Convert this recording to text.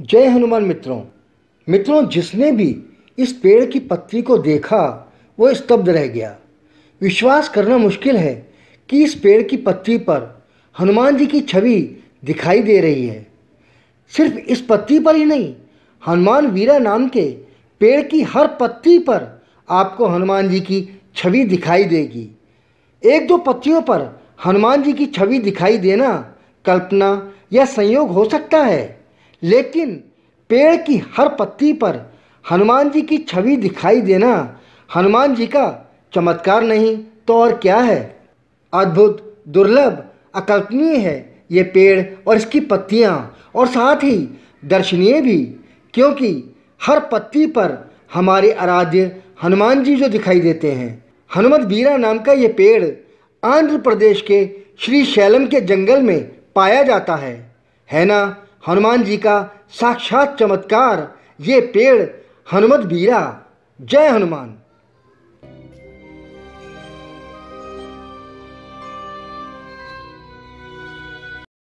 जय हनुमान मित्रों मित्रों जिसने भी इस पेड़ की पत्ती को देखा वो स्तब्ध रह गया विश्वास करना मुश्किल है कि इस पेड़ की पत्ती पर हनुमान जी की छवि दिखाई दे रही है सिर्फ इस पत्ती पर ही नहीं हनुमान वीरा नाम के पेड़ की हर पत्ती पर आपको हनुमान जी की छवि दिखाई देगी एक दो पत्तियों पर हनुमान जी की छवि दिखाई देना कल्पना या संयोग हो सकता है लेकिन पेड़ की हर पत्ती पर हनुमान जी की छवि दिखाई देना हनुमान जी का चमत्कार नहीं तो और क्या है अद्भुत दुर्लभ अकल्पनीय है ये पेड़ और इसकी पत्तियाँ और साथ ही दर्शनीय भी क्योंकि हर पत्ती पर हमारे आराध्य हनुमान जी जो दिखाई देते हैं हनुमत बीरा नाम का ये पेड़ आंध्र प्रदेश के श्री शैलम के जंगल में पाया जाता है है ना हनुमान जी का साक्षात चमत्कार ये पेड़ हनुमत बीरा जय हनुमान